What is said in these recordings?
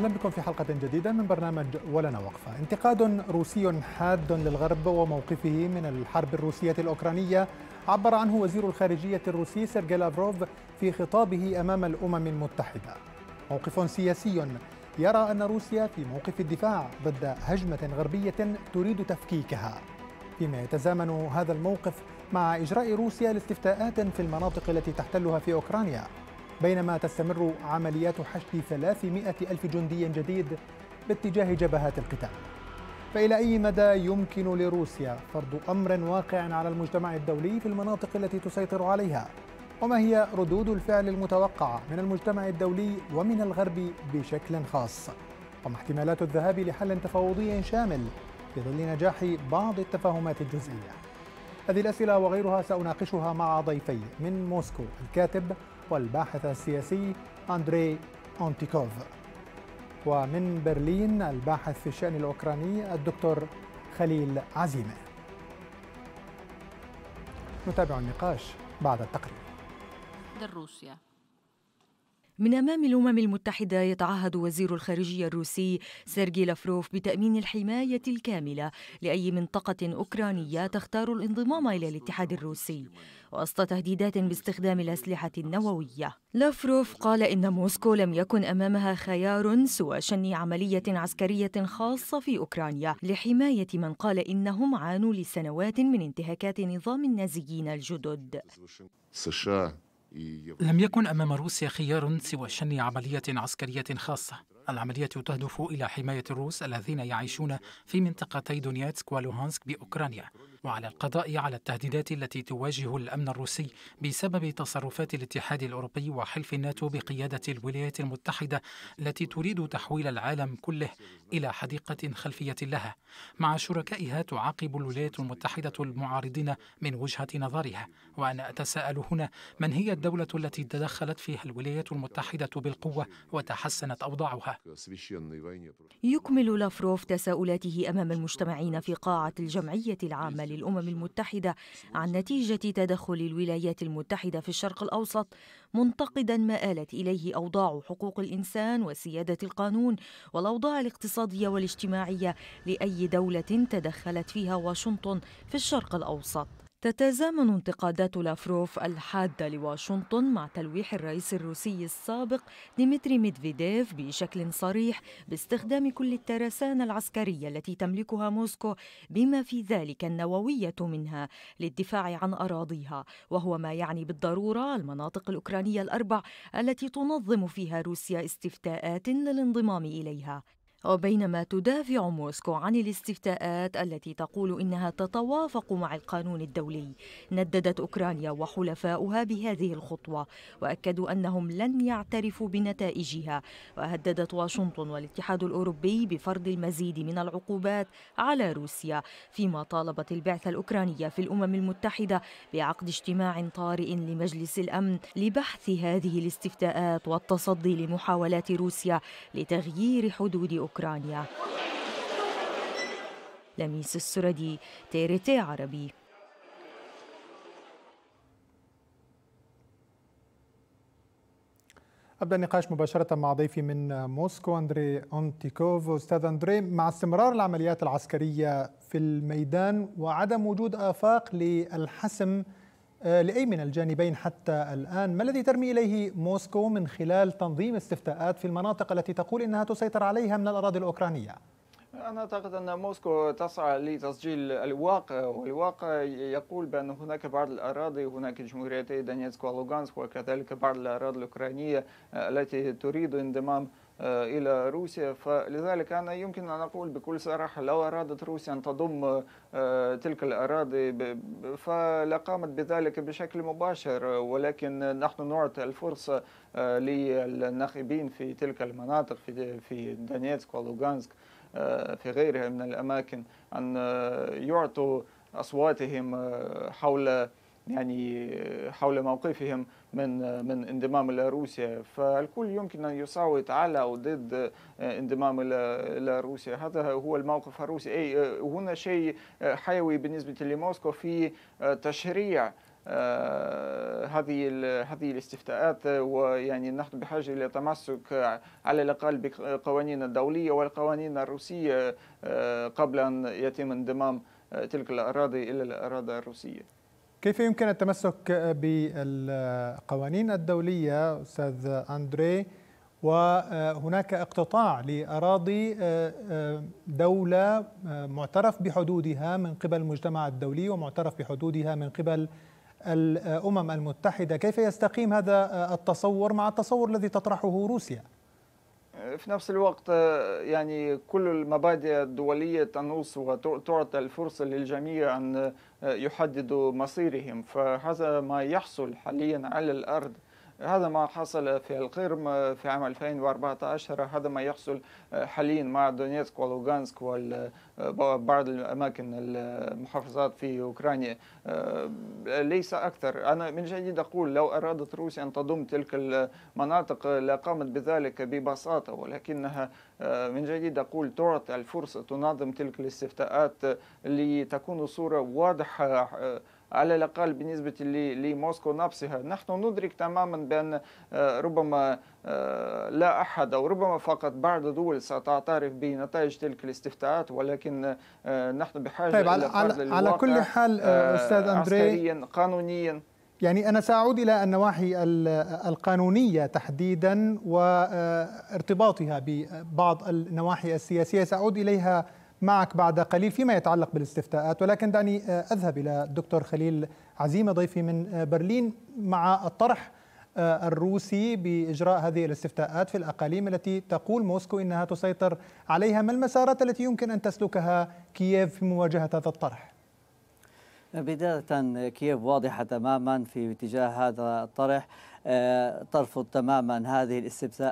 أهلا بكم في حلقة جديدة من برنامج ولنا وقفة انتقاد روسي حاد للغرب وموقفه من الحرب الروسية الأوكرانية عبر عنه وزير الخارجية الروسي سيرجي لافروف في خطابه أمام الأمم المتحدة موقف سياسي يرى أن روسيا في موقف الدفاع ضد هجمة غربية تريد تفكيكها فيما يتزامن هذا الموقف مع إجراء روسيا لاستفتاءات في المناطق التي تحتلها في أوكرانيا بينما تستمر عمليات حشد 300 ألف جندي جديد باتجاه جبهات القتال فإلى أي مدى يمكن لروسيا فرض أمر واقع على المجتمع الدولي في المناطق التي تسيطر عليها؟ وما هي ردود الفعل المتوقعة من المجتمع الدولي ومن الغرب بشكل خاص؟ وما احتمالات الذهاب لحل تفاوضي شامل في ظل نجاح بعض التفاهمات الجزئية؟ هذه الأسئلة وغيرها سأناقشها مع ضيفي من موسكو الكاتب والباحث السياسي أندري أونتيكوف ومن برلين الباحث في الشأن الأوكراني الدكتور خليل عزيمة نتابع النقاش بعد التقرير روسيا من أمام الأمم المتحدة يتعهد وزير الخارجية الروسي سيرجي لافروف بتأمين الحماية الكاملة لأي منطقة أوكرانية تختار الانضمام إلى الاتحاد الروسي وسط تهديدات باستخدام الأسلحة النووية لافروف قال إن موسكو لم يكن أمامها خيار سوى شن عملية عسكرية خاصة في أوكرانيا لحماية من قال إنهم عانوا لسنوات من انتهاكات نظام النازيين الجدد لم يكن أمام روسيا خيار سوى شن عملية عسكرية خاصة العملية تهدف إلى حماية الروس الذين يعيشون في منطقتي دونيتسك ولوهانسك بأوكرانيا وعلى القضاء على التهديدات التي تواجه الأمن الروسي بسبب تصرفات الاتحاد الأوروبي وحلف الناتو بقيادة الولايات المتحدة التي تريد تحويل العالم كله إلى حديقة خلفية لها مع شركائها تعاقب الولايات المتحدة المعارضين من وجهة نظرها وأنا أتساءل هنا من هي الدولة التي تدخلت فيها الولايات المتحدة بالقوة وتحسنت أوضاعها يكمل لافروف تساؤلاته أمام المجتمعين في قاعة الجمعية العامة للأمم المتحدة عن نتيجة تدخل الولايات المتحدة في الشرق الأوسط منتقدا ما آلت إليه أوضاع حقوق الإنسان وسيادة القانون والأوضاع الاقتصادية والاجتماعية لأي دولة تدخلت فيها واشنطن في الشرق الأوسط تتزامن انتقادات لافروف الحادة لواشنطن مع تلويح الرئيس الروسي السابق ديمتري ميدفيديف بشكل صريح باستخدام كل الترسانة العسكرية التي تملكها موسكو بما في ذلك النووية منها للدفاع عن أراضيها وهو ما يعني بالضرورة المناطق الأوكرانية الأربع التي تنظم فيها روسيا استفتاءات للانضمام إليها وبينما تدافع موسكو عن الاستفتاءات التي تقول انها تتوافق مع القانون الدولي نددت اوكرانيا وحلفاؤها بهذه الخطوه واكدوا انهم لن يعترفوا بنتائجها وهددت واشنطن والاتحاد الاوروبي بفرض المزيد من العقوبات على روسيا فيما طالبت البعثه الاوكرانيه في الامم المتحده بعقد اجتماع طارئ لمجلس الامن لبحث هذه الاستفتاءات والتصدي لمحاولات روسيا لتغيير حدود أوكرانيا أوكرانيا لميس السردي تيرتي عربي أبدأ النقاش مباشرة مع ضيفي من موسكو أندري أونتيكوف أستاذ أندري مع استمرار العمليات العسكرية في الميدان وعدم وجود آفاق للحسم آه، لأي من الجانبين حتى الآن ما الذي ترمي إليه موسكو من خلال تنظيم استفتاءات في المناطق التي تقول إنها تسيطر عليها من الأراضي الأوكرانية؟ أنا أعتقد أن موسكو تسعى لتسجيل الواقع والواقع يقول بأن هناك بعض الأراضي هناك جمهوريتي دونيتسك ولوغانسك وكذلك بعض الأراضي الأوكرانية آه، التي تريد انضمام آه، إلى روسيا فلذلك أنا يمكن أن أقول بكل صراحة لو أرادت روسيا أن تضم آه، تلك الأراضي فلقامت بذلك بشكل مباشر ولكن نحن نعطي الفرصة آه، للناخبين في تلك المناطق في دونيتسك ولوغانسك في غيرها من الأماكن أن يعطوا أصواتهم حول يعني آه، حول موقفهم من آه، من انضمام الى روسيا فالكل يمكن ان يصوت على او ضد آه، انضمام الى روسيا هذا هو الموقف الروسي اي هنا شيء حيوي بالنسبه لموسكو في تشريع هذه هذه الاستفتاءات ويعني نحن بحاجه الى تمسك على الاقل بالقوانين الدوليه والقوانين الروسيه قبل ان يتم انضمام تلك الاراضي الى الاراضي الروسيه كيف يمكن التمسك بالقوانين الدولية أستاذ أندري وهناك اقتطاع لأراضي آه، آه، دولة آه، معترف بحدودها من قبل المجتمع الدولي ومعترف بحدودها من قبل الأمم المتحدة كيف يستقيم هذا التصور مع التصور الذي تطرحه روسيا؟ في نفس الوقت آه، يعني كل المبادئ الدولية تنص وتعطى الفرصة للجميع أن آه، يحددوا مصيرهم فهذا ما يحصل حاليا على الأرض هذا ما حصل في القرم في عام 2014 هذا ما يحصل حاليا مع دونيتسك ولوغانسك وبعض الأماكن المحافظات في أوكرانيا ليس أكثر أنا من جديد أقول لو أرادت روسيا أن تضم تلك المناطق لقامت بذلك ببساطة ولكنها من جديد أقول تعطي الفرصة تنظم تلك الاستفتاءات لتكون صورة واضحة على الأقل بالنسبة لموسكو نفسها نحن ندرك تماما بأن آه، ربما آه، لا أحد أو ربما فقط بعض الدول ستعترف بنتائج تلك الاستفتاءات ولكن آه، نحن بحاجة طيب على, على, على كل حال أستاذ أندري عسكريا قانونيا يعني أنا سأعود إلى النواحي القانونية تحديدا وارتباطها ببعض النواحي السياسية سأعود إليها معك بعد قليل فيما يتعلق بالاستفتاءات ولكن دعني آه، أذهب إلى الدكتور خليل عزيمة ضيفي من آه، برلين مع الطرح آه، الروسي بإجراء هذه الاستفتاءات في الأقاليم التي تقول موسكو إنها تسيطر عليها ما المسارات التي يمكن أن تسلكها كييف في مواجهة هذا الطرح؟ بداية كييف واضحة تماما في اتجاه هذا الطرح ترفض تماما هذه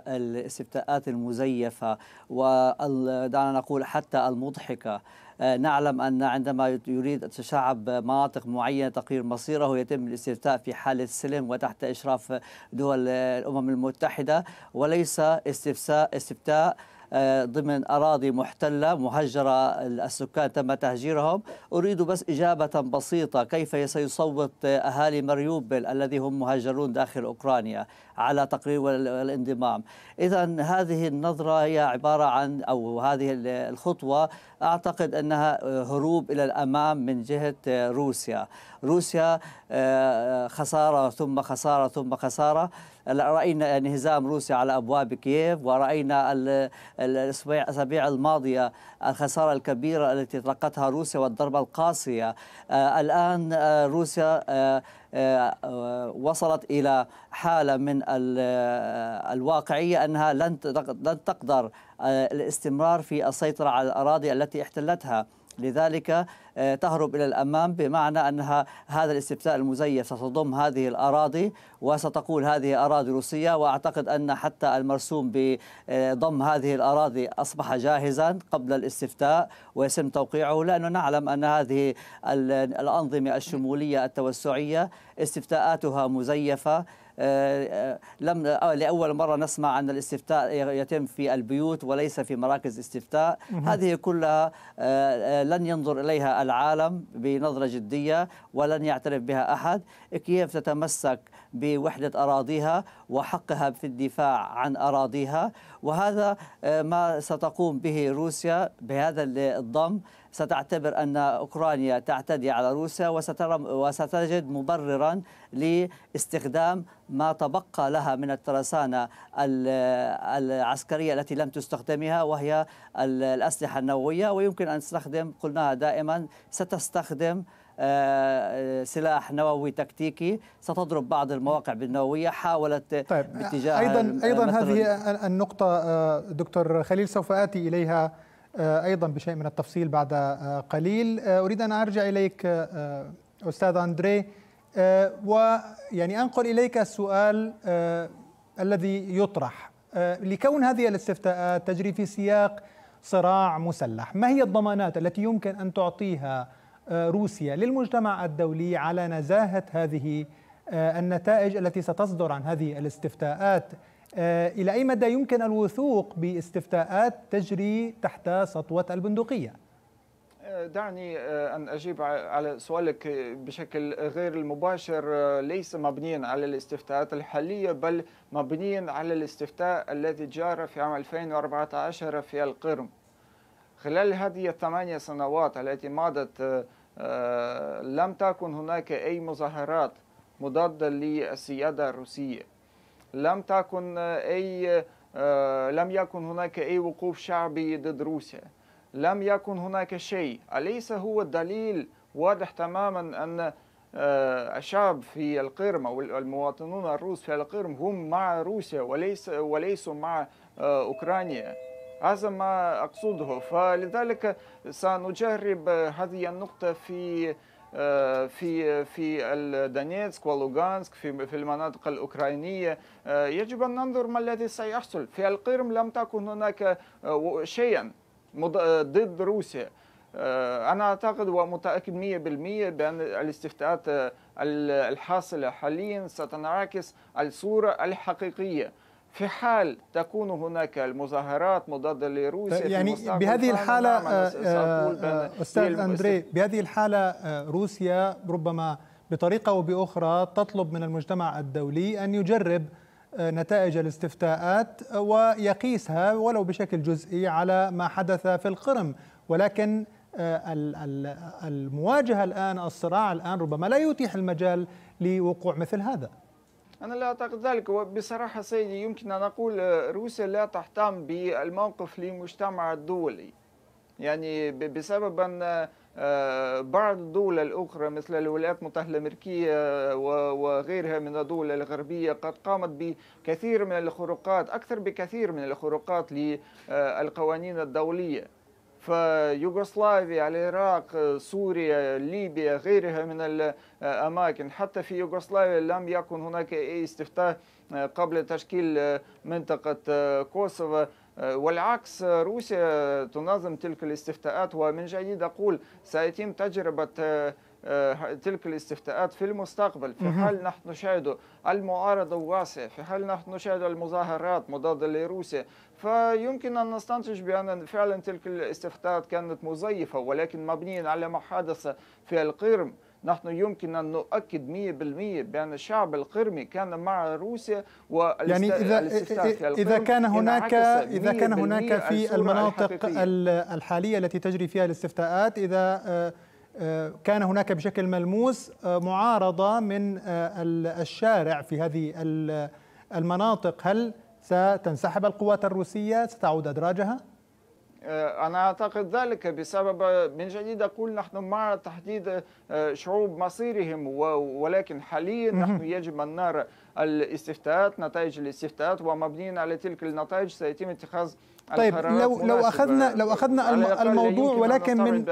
الاستفتاءات المزيفة ودعنا نقول حتى المضحكة آه، نعلم أن عندما يريد تشعب مناطق معينة تقرير مصيره يتم الاستفتاء في حالة سلم وتحت إشراف دول الأمم المتحدة وليس استفتاء, استفتاء آه، ضمن أراضي محتلة مهجرة السكان تم تهجيرهم أريد بس إجابة بسيطة كيف سيصوت أهالي مريوبل الذي هم مهجرون داخل أوكرانيا على تقرير والانضمام إذا هذه النظرة هي عبارة عن أو هذه الخطوة أعتقد أنها هروب إلى الأمام من جهة روسيا روسيا آه، خسارة ثم خسارة ثم خسارة رأينا انهزام روسيا على أبواب كييف ورأينا الأسابيع الماضية الخسارة الكبيرة التي تلقتها روسيا والضربة القاسية آه، الآن آه، روسيا آه، آه، وصلت إلى حالة من آه، الواقعية أنها لن تقدر الاستمرار في السيطرة على الأراضي التي احتلتها لذلك آه، تهرب إلى الأمام بمعنى أنها هذا الاستفتاء المزيف ستضم هذه الأراضي وستقول هذه أراضي روسية وأعتقد أن حتى المرسوم بضم هذه الأراضي أصبح جاهزا قبل الاستفتاء ويتم توقيعه لأنه نعلم أن هذه الأنظمة الشمولية التوسعية استفتاءاتها مزيفة آه، آه، لم آه، لاول مره نسمع ان الاستفتاء يتم في البيوت وليس في مراكز استفتاء هذه كلها لن ينظر اليها العالم بنظره جديه ولن يعترف بها احد كيف تتمسك بوحده اراضيها وحقها في الدفاع عن اراضيها وهذا ما ستقوم به روسيا بهذا الضم ستعتبر أن أوكرانيا تعتدي على روسيا وستجد مبررا لاستخدام ما تبقى لها من الترسانة العسكرية التي لم تستخدمها وهي الأسلحة النووية ويمكن أن تستخدم قلناها دائما ستستخدم آه، سلاح نووي تكتيكي ستضرب بعض المواقع بالنووية حاولت طيب باتجاه أيضا, أيضا هذه النقطة آه، دكتور خليل سوف آتي إليها آه، أيضا بشيء من التفصيل بعد آه، قليل آه، أريد أن أرجع إليك أستاذ أندري ويعني أنقل إليك السؤال الذي يطرح لكون هذه الاستفتاءات تجري في سياق صراع مسلح ما هي الضمانات التي يمكن أن تعطيها روسيا للمجتمع الدولي على نزاهة هذه النتائج التي ستصدر عن هذه الاستفتاءات آه، إلى أي مدى يمكن الوثوق باستفتاءات تجري تحت سطوة البندقية؟ آه، دعني آه، أن أجيب على سؤالك بشكل غير المباشر ليس مبنيا على الاستفتاءات الحالية بل مبنيا على الاستفتاء الذي جرى في عام 2014 في القرم خلال هذه الثمانية سنوات التي مضت لم تكن هناك أي مظاهرات مضادة للسيادة الروسية لم تكن أي آه، لم يكن هناك أي وقوف شعبي ضد روسيا لم يكن هناك شيء أليس هو الدليل واضح تماما أن آه، الشعب في القرم أو المواطنون الروس في القرم هم مع روسيا وليس وليسوا مع آه، أوكرانيا هذا ما أقصده فلذلك سنجرب هذه النقطة في آه، في في دانيتسك ولوغانسك في في المناطق الاوكرانيه آه، يجب ان ننظر ما الذي سيحصل في القرم لم تكن هناك آه، شيئا ضد روسيا أنا أعتقد ومتأكد 100% بأن الاستفتاءات الحاصلة حاليا ستنعكس الصورة الحقيقية في حال تكون هناك المظاهرات مضادة لروسيا طيب، يعني بهذه الحالة نعم، آه، آه، آه، أستاذ أندري بهذه الحالة روسيا ربما بطريقة أو بأخرى تطلب من المجتمع الدولي أن يجرب نتائج الاستفتاءات ويقيسها ولو بشكل جزئي على ما حدث في القرم ولكن المواجهة الآن الصراع الآن ربما لا يتيح المجال لوقوع مثل هذا أنا لا أعتقد ذلك وبصراحة سيدي يمكن أن أقول آه، روسيا لا تهتم بالموقف لمجتمع الدولي يعني بسبب أن آه، بعض الدول الأخرى مثل الولايات المتحدة الأمريكية آه، وغيرها من الدول الغربية قد قامت بكثير من الخروقات أكثر بكثير من الخروقات للقوانين الدولية فيوغوسلافيا العراق سوريا ليبيا غيرها من الأماكن حتى في يوغوسلافيا لم يكن هناك أي استفتاء قبل تشكيل منطقة كوسوفا والعكس روسيا تنظم تلك الاستفتاءات ومن جديد أقول سيتم تجربة آه، تلك الاستفتاءات في المستقبل في حال نحن نشاهد المعارضة واسعة في حال نحن نشاهد المظاهرات مضادة لروسيا فيمكن أن نستنتج بأن فعلا تلك الاستفتاءات كانت مزيفة ولكن مبنيا على ما حدث في القرم نحن يمكن أن نؤكد 100% بأن الشعب القرمي كان مع روسيا يعني إذا, إذا كان هناك إذا كان هناك في المناطق الحقيقية. الحالية التي تجري فيها الاستفتاءات إذا آه، آه، كان هناك بشكل ملموس آه، معارضة من آه، الشارع في هذه المناطق هل ستنسحب القوات الروسية ستعود أدراجها؟ أنا أعتقد ذلك بسبب من جديد أقول نحن مع تحديد شعوب مصيرهم ولكن حاليا نحن يجب أن نرى الاستفتاءات نتائج الاستفتاءات ومبنيا على تلك النتائج سيتم اتخاذ طيب لو لو اخذنا لو اخذنا الموضوع ولكن من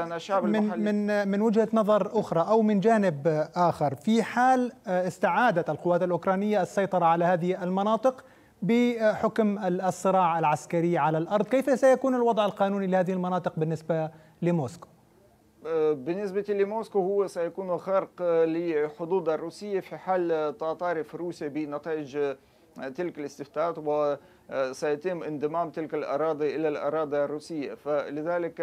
من من من وجهه نظر اخرى او من جانب اخر في حال آه، استعادت القوات الاوكرانيه السيطره على هذه المناطق بحكم الصراع العسكري على الارض كيف سيكون الوضع القانوني لهذه المناطق بالنسبه لموسكو آه، بالنسبة لموسكو هو سيكون خرق لحدود الروسية في حال تعترف روسيا بنتائج تلك الاستفتاءات وسيتم آه، انضمام تلك الأراضي إلى الأراضي الروسية فلذلك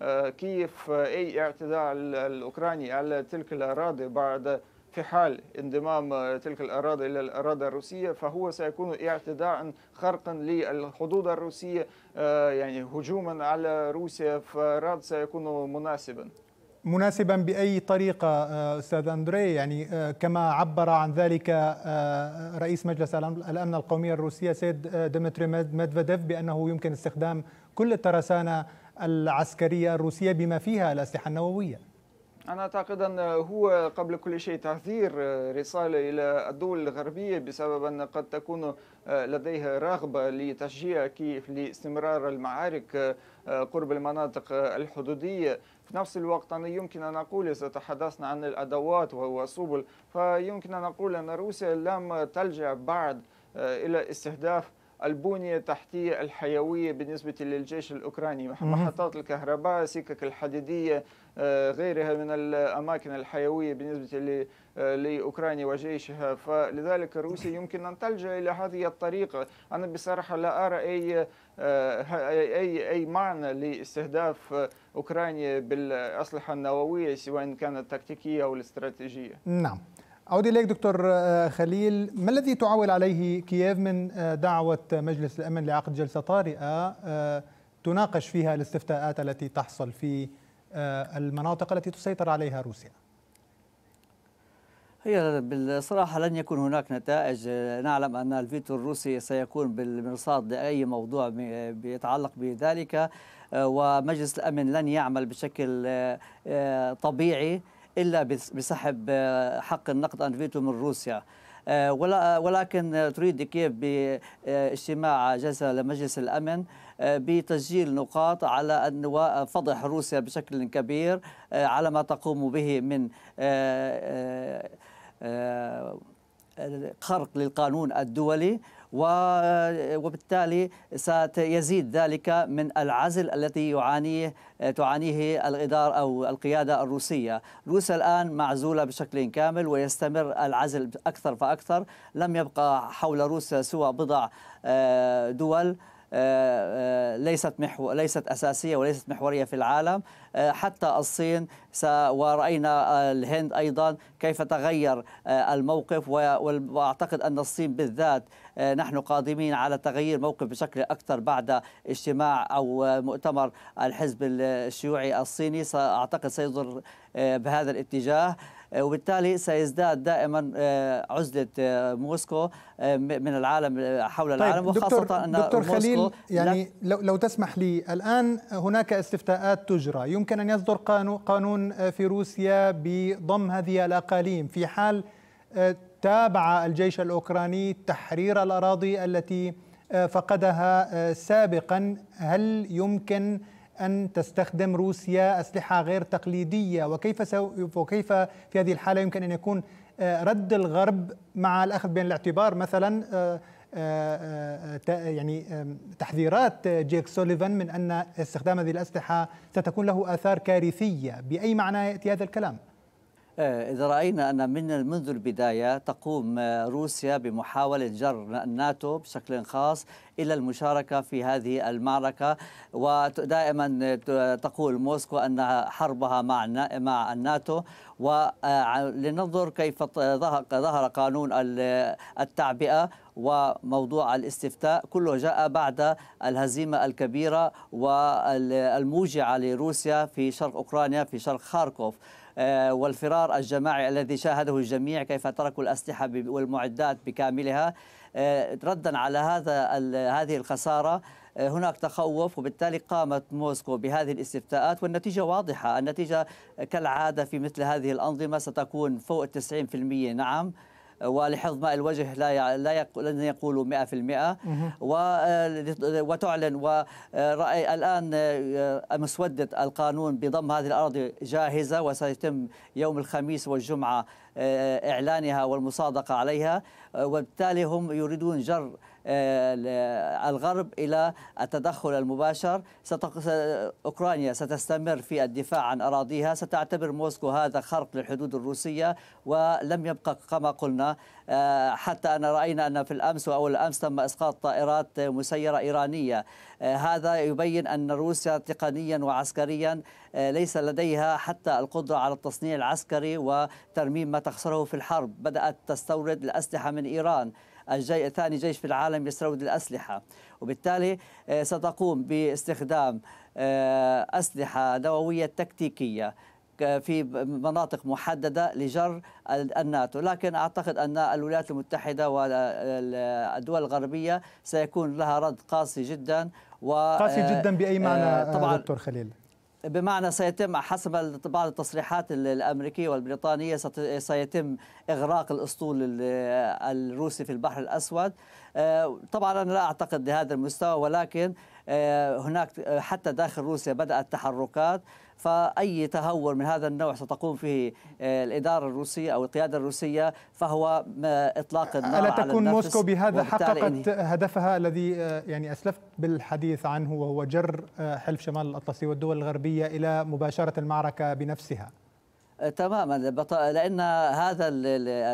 آه، كيف آه، أي اعتداء الأوكراني على تلك الأراضي بعد في حال انضمام تلك الأراضي إلى الأراضي الروسية فهو سيكون اعتداء خرقا للحدود الروسية يعني هجوما على روسيا فراد سيكون مناسبا مناسبا باي طريقه آه، استاذ اندري يعني آه، كما عبر عن ذلك آه، رئيس مجلس الامن القوميه الروسيه سيد ديمتري ميدفيديف بانه يمكن استخدام كل الترسانه العسكريه الروسيه بما فيها الاسلحه النوويه أنا أعتقد أن هو قبل كل شيء تحذير آه، رسالة إلى الدول الغربية بسبب أن قد تكون آه، لديها رغبة لتشجيع كيف لاستمرار المعارك آه، قرب المناطق الحدودية في نفس الوقت أنا يمكن أن أقول إذا تحدثنا عن الأدوات والسبل فيمكن أن أقول أن روسيا لم تلجأ بعد إلى استهداف البنية التحتية الحيوية بالنسبة للجيش الأوكراني محطات الكهرباء سكك الحديدية آه، غيرها من الأماكن الحيوية بالنسبة آه، لأوكرانيا وجيشها فلذلك روسيا يمكن أن تلجأ إلى هذه الطريقة أنا بصراحة لا أرى أي آه، أي أي معنى لاستهداف أوكرانيا بالأسلحة النووية سواء كانت تكتيكية أو الاستراتيجية نعم أعود إليك دكتور خليل ما الذي تعول عليه كييف من دعوة مجلس الأمن لعقد جلسة طارئة تناقش فيها الاستفتاءات التي تحصل في آه، المناطق التي تسيطر عليها روسيا هي بالصراحة لن يكون هناك نتائج آه، نعلم أن الفيتو الروسي سيكون بالمرصاد لأي موضوع يتعلق بذلك آه، ومجلس الأمن لن يعمل بشكل طبيعي إلا بسحب حق النقد الفيتو من روسيا آه، ولكن تريد كيف باجتماع جلسة لمجلس الأمن آه، بتسجيل نقاط على أن فضح روسيا بشكل كبير آه، على ما تقوم به من خرق للقانون الدولي وبالتالي سيزيد ذلك من العزل الذي يعانيه تعانيه الإدارة أو القيادة الروسية روسيا الآن معزولة بشكل كامل ويستمر العزل أكثر فأكثر لم يبقى حول روسيا سوى بضع آه، دول آه، آه، ليست محو ليست اساسيه وليست محوريه في العالم حتى الصين ورأينا الهند ايضا كيف تغير الموقف واعتقد ان الصين بالذات آه، نحن قادمين على تغيير موقف بشكل أكثر بعد اجتماع أو مؤتمر الحزب الشيوعي الصيني أعتقد سيصدر آه، بهذا الاتجاه آه، وبالتالي سيزداد دائما عزلة موسكو من العالم حول طيب العالم وخاصة دكتور أن دكتور خليل يعني لو, لو تسمح لي الآن هناك استفتاءات تجرى يمكن أن يصدر قانون في روسيا بضم هذه الأقاليم في حال تابع الجيش الاوكراني تحرير الاراضي التي آه، فقدها آه، سابقا هل يمكن ان تستخدم روسيا اسلحه غير تقليديه وكيف وكيف في هذه الحاله يمكن ان يكون آه، رد الغرب مع الاخذ بين الاعتبار مثلا يعني تحذيرات جيك سوليفان من ان استخدام هذه الاسلحه ستكون له اثار كارثيه باي معنى ياتي هذا الكلام؟ آه، إذا رأينا أن من منذ البداية تقوم آه، روسيا بمحاولة جر الناتو بشكل خاص إلى المشاركة في هذه المعركة ودائما تقول موسكو أن حربها مع مع الناتو ولننظر آه، كيف ظهر قانون التعبئة وموضوع الاستفتاء كله جاء بعد الهزيمة الكبيرة والموجعة لروسيا في شرق أوكرانيا في شرق خاركوف آه، والفرار الجماعي الذي شاهده الجميع كيف تركوا الأسلحة والمعدات بكاملها ردا على هذا هذه الخساره آه، هناك تخوف وبالتالي قامت موسكو بهذه الاستفتاءات والنتيجة واضحة النتيجة كالعادة في مثل هذه الأنظمة ستكون فوق 90% نعم ولحفظ ماء الوجه لا لا لن يقولوا آه، 100% وتعلن ورأي الآن آه، مسودة القانون بضم هذه الأراضي جاهزة وسيتم يوم الخميس والجمعة آه، إعلانها والمصادقة عليها وبالتالي هم يريدون جر آه، الغرب إلى التدخل المباشر أوكرانيا ستستمر في الدفاع عن أراضيها ستعتبر موسكو هذا خرق للحدود الروسية ولم يبقى كما قلنا آه، حتى أن رأينا أن في الأمس أو الأمس تم إسقاط طائرات مسيرة إيرانية آه، هذا يبين أن روسيا تقنيا وعسكريا ليس لديها حتى القدرة على التصنيع العسكري وترميم ما تخسره في الحرب بدأت تستورد الأسلحة من إيران الجي... ثاني جيش في العالم يستورد الأسلحة وبالتالي آه، ستقوم باستخدام آه، أسلحة نووية تكتيكية آه، في مناطق محددة لجر الناتو لكن أعتقد أن الولايات المتحدة والدول الغربية سيكون لها رد قاسي جدا و قاسي جدا بأي معنى طبعا دكتور خليل بمعنى سيتم حسب بعض التصريحات الامريكيه والبريطانيه سيتم اغراق الاسطول الروسي في البحر الاسود آه، طبعا انا لا اعتقد بهذا المستوى ولكن آه، هناك آه، حتى داخل روسيا بدات تحركات فأي تهور من هذا النوع ستقوم فيه آه، الإدارة الروسية أو القيادة الروسية فهو آه، إطلاق النار ألا تكون على موسكو بهذا حققت هدفها الذي آه، يعني أسلفت بالحديث عنه وهو جر حلف شمال الأطلسي والدول الغربية إلى مباشرة المعركة بنفسها تماما لان هذا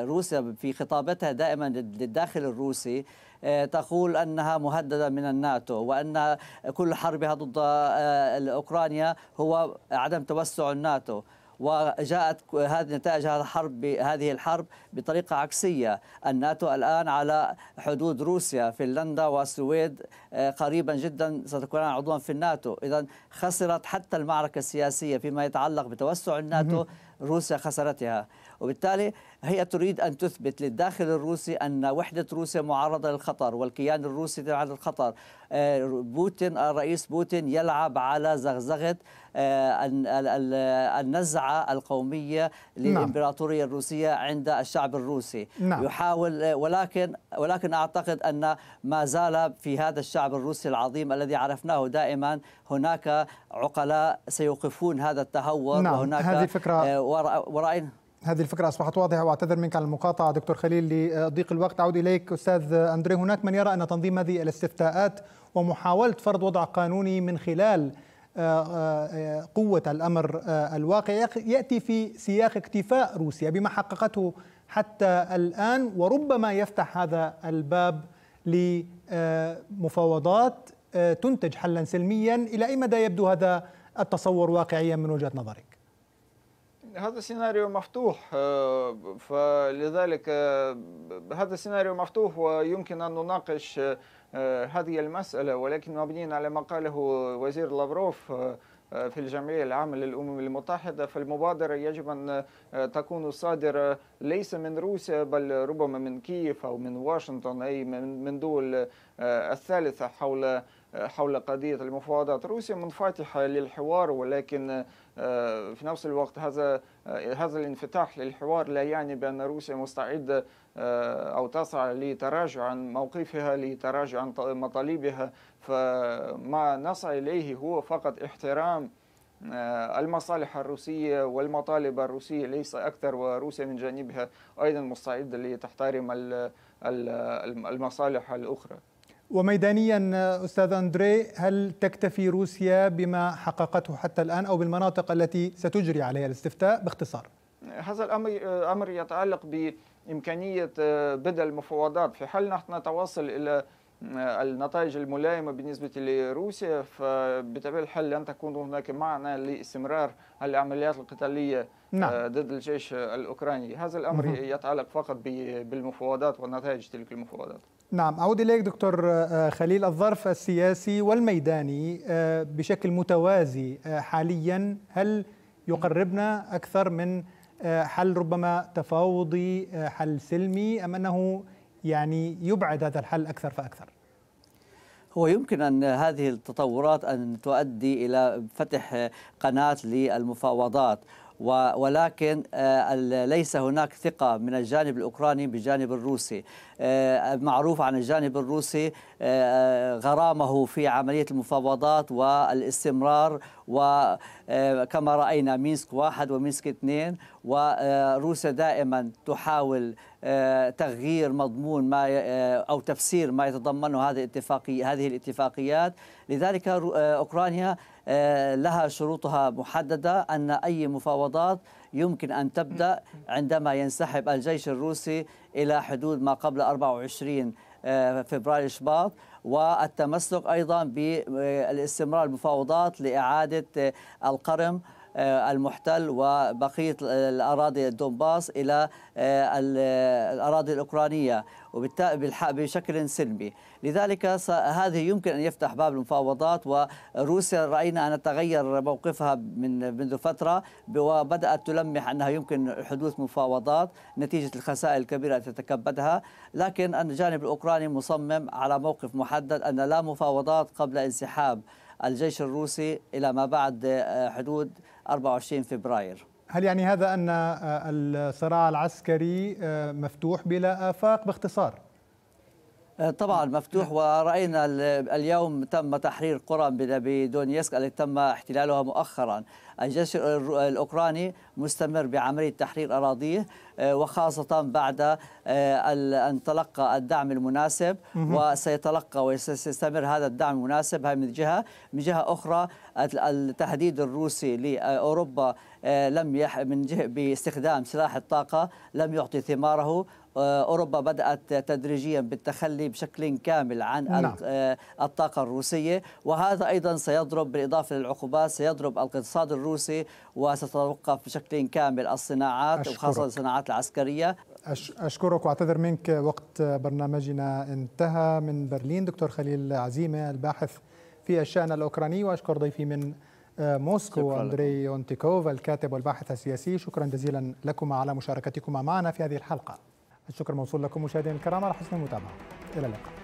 روسيا في خطابتها دائما للداخل الروسي آه، تقول أنها مهددة من الناتو وأن كل حربها ضد آه، أوكرانيا هو عدم توسع الناتو وجاءت هذه نتائج هذا الحرب بهذه الحرب بطريقه عكسيه، الناتو الان على حدود روسيا، فنلندا والسويد آه، قريبا جدا ستكون عضوا في الناتو، اذا خسرت حتى المعركه السياسيه فيما يتعلق بتوسع الناتو روسيا خسرتها وبالتالي هي تريد أن تثبت للداخل الروسي أن وحدة روسيا معرضة للخطر والكيان الروسي على الخطر آه، بوتين الرئيس آه، بوتين يلعب على زغزغة آه، النزعة القومية نعم. للإمبراطورية الروسية عند الشعب الروسي نعم. يحاول ولكن ولكن أعتقد أن ما زال في هذا الشعب الروسي العظيم الذي عرفناه دائما هناك عقلاء سيوقفون هذا التهور نعم. وهناك هذه فكرة آه، ورأينا هذه الفكرة أصبحت واضحة وأعتذر منك على المقاطعة دكتور خليل لضيق الوقت أعود إليك أستاذ أندري هناك من يرى أن تنظيم هذه الاستفتاءات ومحاولة فرض وضع قانوني من خلال آه، آه، قوة الأمر الواقع يأتي في سياق اكتفاء روسيا بما حققته حتى الآن وربما يفتح هذا الباب لمفاوضات آه، تنتج حلا سلميا الى اي مدى يبدو هذا التصور واقعيا من وجهه نظرك؟ هذا سيناريو مفتوح آه، فلذلك آه، هذا السيناريو مفتوح ويمكن ان نناقش هذه المساله ولكن مبنيين على ما قاله وزير لافروف في الجمعية العامة للأمم المتحدة فالمبادرة يجب أن تكون صادرة ليس من روسيا بل ربما من كييف أو من واشنطن أي من دول الثالثة حول حول قضية المفاوضات روسيا منفتحة للحوار ولكن آه، في نفس الوقت هذا آه، هذا الانفتاح للحوار لا يعني بأن روسيا مستعدة آه، أو تسعى لتراجع عن موقفها لتراجع عن مطالبها فما نسعى إليه هو فقط احترام المصالح الروسية والمطالب الروسية ليس أكثر وروسيا من جانبها أيضا مستعدة لتحترم المصالح الأخرى وميدانيا استاذ اندري هل تكتفي روسيا بما حققته حتى الان او بالمناطق التي ستجري عليها الاستفتاء باختصار؟ هذا الامر امر يتعلق بامكانيه آه، بدء المفاوضات في حال نحن نتواصل الى آه، النتائج الملائمة بالنسبة لروسيا فبطبيعة الحال لن تكون هناك معنى لاستمرار العمليات القتالية آه، نعم. ضد الجيش الأوكراني هذا الأمر يتعلق فقط بالمفاوضات ونتائج تلك المفاوضات نعم أعود إليك دكتور آه، آه، خليل الظرف السياسي والميداني آه، بشكل متوازي حاليا هل يقربنا أكثر من حل ربما تفاوضي حل سلمي أم أنه يعني يبعد هذا الحل أكثر فأكثر هو يمكن أن هذه التطورات أن تؤدي إلى فتح قناة للمفاوضات ولكن ليس هناك ثقة من الجانب الأوكراني بجانب الروسي آه، معروف عن الجانب الروسي آه، آه، غرامه في عملية المفاوضات والاستمرار وكما رأينا مينسك واحد ومينسك اثنين وروسيا دائما تحاول تغيير مضمون ما او تفسير ما يتضمنه هذه الاتفاقيه هذه الاتفاقيات لذلك اوكرانيا لها شروطها محدده ان اي مفاوضات يمكن أن تبدأ عندما ينسحب الجيش الروسي إلى حدود ما قبل 24 آه، فبراير شباط والتمسك أيضا بالاستمرار المفاوضات لإعادة آه، القرم آه، المحتل وبقية الأراضي الدنباس إلى آه، الأراضي الأوكرانية بشكل سلمي لذلك هذه يمكن أن يفتح باب المفاوضات وروسيا رأينا أن تغير موقفها من منذ فترة وبدأت تلمح أنها يمكن حدوث مفاوضات نتيجة الخسائر الكبيرة التي تتكبدها لكن الجانب الأوكراني مصمم على موقف محدد أن لا مفاوضات قبل انسحاب الجيش الروسي إلى ما بعد آه، حدود 24 فبراير هل يعني هذا أن آه، الصراع العسكري آه، مفتوح بلا آفاق باختصار؟ طبعا مفتوح نعم. ورأينا اليوم تم تحرير قرى بدونيسك التي تم احتلالها مؤخرا الجيش الأوكراني مستمر بعملية تحرير أراضيه آه، وخاصة بعد آه، أن تلقى الدعم المناسب وسيتلقى وسيستمر هذا الدعم المناسب هذه من جهة من جهة أخرى التهديد الروسي لأوروبا آه، لم يح من جهة باستخدام سلاح الطاقة لم يعطي ثماره آه، أوروبا بدأت تدريجيا بالتخلي بشكل كامل عن نعم. آه، الطاقة الروسية وهذا أيضا سيضرب بالإضافة للعقوبات سيضرب الاقتصاد الروسي وستتوقف بشكل كامل الصناعات أشكرك. وخاصة الصناعات العسكرية أشكرك وأعتذر منك وقت برنامجنا انتهى من برلين دكتور خليل عزيمة الباحث في الشأن الأوكراني وأشكر ضيفي من آه، موسكو أندري يونتيكوف الكاتب والباحث السياسي شكرا جزيلا لكما على مشاركتكما معنا في هذه الحلقة الشكر موصول لكم مشاهدينا الكرام على حسن المتابعه الى اللقاء